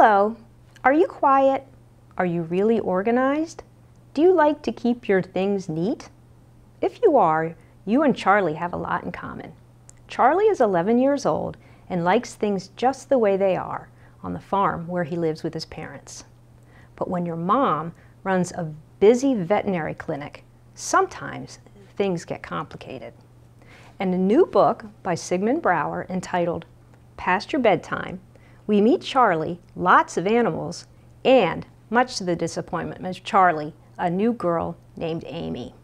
Hello. Are you quiet? Are you really organized? Do you like to keep your things neat? If you are, you and Charlie have a lot in common. Charlie is 11 years old and likes things just the way they are on the farm where he lives with his parents. But when your mom runs a busy veterinary clinic, sometimes things get complicated. And a new book by Sigmund Brower entitled Past Your Bedtime we meet Charlie, lots of animals, and, much to the disappointment of Charlie, a new girl named Amy.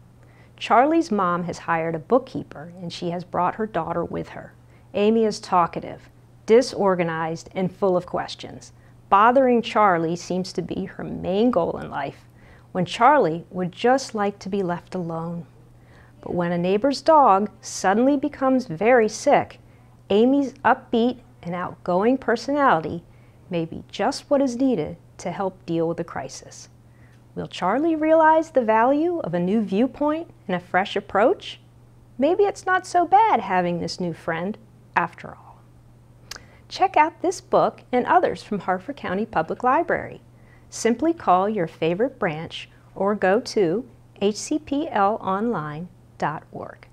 Charlie's mom has hired a bookkeeper and she has brought her daughter with her. Amy is talkative, disorganized, and full of questions. Bothering Charlie seems to be her main goal in life, when Charlie would just like to be left alone. But when a neighbor's dog suddenly becomes very sick, Amy's upbeat an outgoing personality may be just what is needed to help deal with a crisis. Will Charlie realize the value of a new viewpoint and a fresh approach? Maybe it's not so bad having this new friend after all. Check out this book and others from Harford County Public Library. Simply call your favorite branch or go to hcplonline.org.